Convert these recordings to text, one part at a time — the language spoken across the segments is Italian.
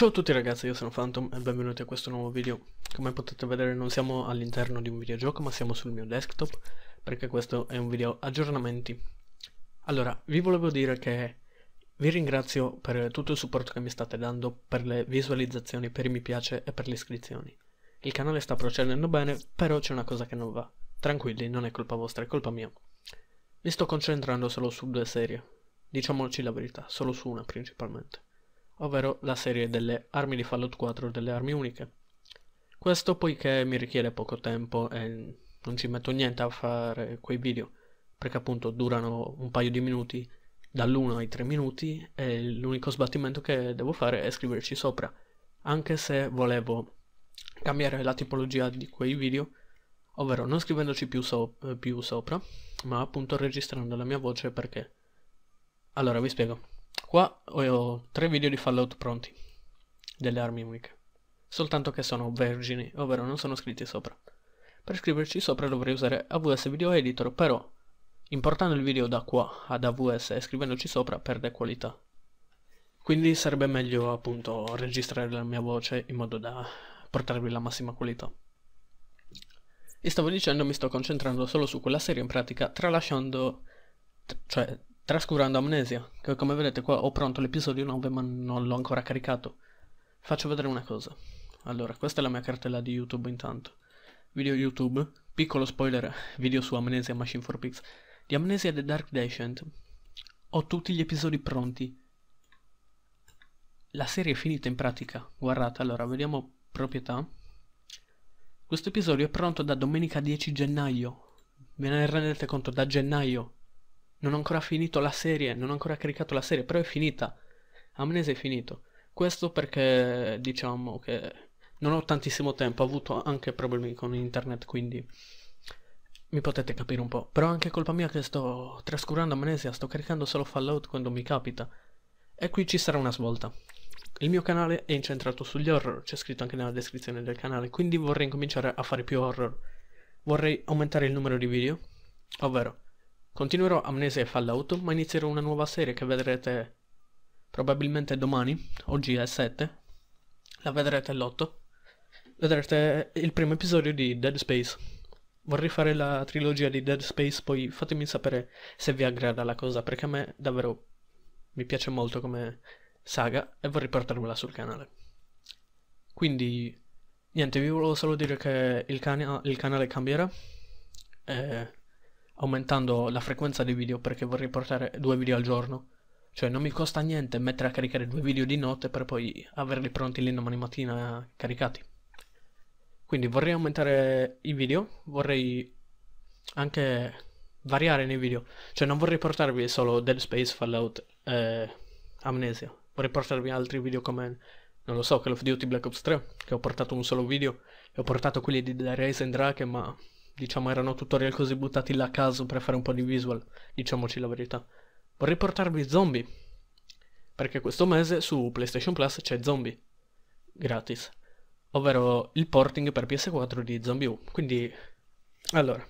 Ciao a tutti ragazzi, io sono Phantom e benvenuti a questo nuovo video. Come potete vedere non siamo all'interno di un videogioco ma siamo sul mio desktop perché questo è un video aggiornamenti. Allora, vi volevo dire che vi ringrazio per tutto il supporto che mi state dando, per le visualizzazioni, per i mi piace e per le iscrizioni. Il canale sta procedendo bene, però c'è una cosa che non va. Tranquilli, non è colpa vostra, è colpa mia. Mi sto concentrando solo su due serie. Diciamoci la verità, solo su una principalmente ovvero la serie delle armi di Fallout 4 delle armi uniche. Questo poiché mi richiede poco tempo e non ci metto niente a fare quei video, perché appunto durano un paio di minuti, dall'1 ai 3 minuti, e l'unico sbattimento che devo fare è scriverci sopra. Anche se volevo cambiare la tipologia di quei video, ovvero non scrivendoci più, so- più sopra, ma appunto registrando la mia voce perché... Allora vi spiego. Qua ho tre video di Fallout pronti, delle armi uniche, soltanto che sono vergini, ovvero non sono scritti sopra. Per scriverci sopra dovrei usare AWS Video Editor, però importando il video da qua ad AWS e scrivendoci sopra perde qualità. Quindi sarebbe meglio appunto registrare la mia voce in modo da portarvi la massima qualità. E stavo dicendo mi sto concentrando solo su quella serie in pratica, tralasciando, cioè trascurando Amnesia, che come vedete qua ho pronto l'episodio 9 ma non l'ho ancora caricato. Faccio vedere una cosa. Allora, questa è la mia cartella di YouTube intanto. Video YouTube, piccolo spoiler, video su Amnesia Machine for Pigs. Di Amnesia The Dark Descent. Ho tutti gli episodi pronti. La serie è finita in pratica. Guardate, allora, vediamo proprietà. Questo episodio è pronto da domenica 10 gennaio. Ve ne rendete conto? Da gennaio non ho ancora finito la serie, non ho ancora caricato la serie, però è finita. Amnesia è finito. Questo perché diciamo che non ho tantissimo tempo, ho avuto anche problemi con internet, quindi mi potete capire un po'. Però è anche colpa mia che sto trascurando Amnesia, sto caricando solo Fallout quando mi capita. E qui ci sarà una svolta. Il mio canale è incentrato sugli horror, c'è scritto anche nella descrizione del canale, quindi vorrei incominciare a fare più horror. Vorrei aumentare il numero di video, ovvero Continuerò Amnesia e Fallout, ma inizierò una nuova serie che vedrete probabilmente domani, oggi è 7, la vedrete l'8. Vedrete il primo episodio di Dead Space. Vorrei fare la trilogia di Dead Space, poi fatemi sapere se vi aggrada la cosa, perché a me davvero mi piace molto come saga e vorrei portarvela sul canale. Quindi, niente, vi volevo solo dire che il, cana il canale cambierà. Eh, aumentando la frequenza dei video perché vorrei portare due video al giorno. Cioè non mi costa niente mettere a caricare due video di notte per poi averli pronti lì domani mattina caricati. Quindi vorrei aumentare i video, vorrei anche variare nei video. Cioè non vorrei portarvi solo Dead Space, Fallout, eh, Amnesia. Vorrei portarvi altri video come, non lo so, Call of Duty Black Ops 3, che ho portato un solo video, e ho portato quelli di The Rise and Drake, ma Diciamo erano tutorial così buttati là a caso per fare un po' di visual, diciamoci la verità. Vorrei portarvi zombie, perché questo mese su PlayStation Plus c'è zombie, gratis, ovvero il porting per PS4 di Zombie U. Quindi, allora,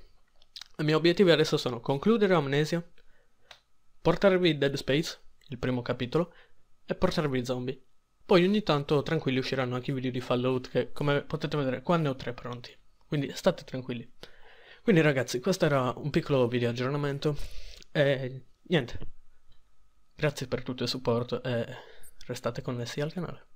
i miei obiettivi adesso sono concludere Amnesia, portarvi Dead Space, il primo capitolo, e portarvi zombie. Poi ogni tanto tranquilli usciranno anche i video di Fallout che come potete vedere qua ne ho tre pronti. Quindi state tranquilli. Quindi ragazzi, questo era un piccolo video aggiornamento e niente. Grazie per tutto il supporto e restate connessi al canale.